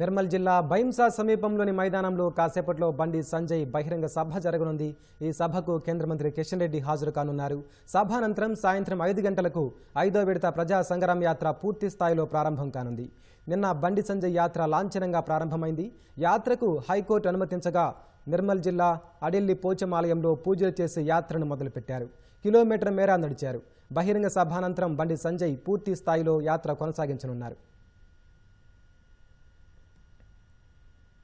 నిర్మల్ జిల్లా బైంసా సమీపంలోని మైదానంలో కాసేపట్లో బండి సంజయ్ బహిరంగ సభ జరగనుంది ఈ సభకు కేంద్ర మంత్రి కిషన్ రెడ్డి హాజరు కానున్నారు సభానంతరం సాయంత్రం ఐదు గంటలకు ఐదో విడత ప్రజా సంగ్రామ యాత్ర పూర్తి స్థాయిలో ప్రారంభం కానుంది నిన్న బండి సంజయ్ యాత్ర లాంఛనంగా ప్రారంభమైంది యాత్రకు హైకోర్టు అనుమతించగా నిర్మల్ జిల్లా అడెల్లి పోచమాలయంలో పూజలు చేసి యాత్రను మొదలుపెట్టారు కిలోమీటర్ మేర నడిచారు బహిరంగ సభానంతరం బండి సంజయ్ పూర్తి స్థాయిలో యాత్ర కొనసాగించనున్నారు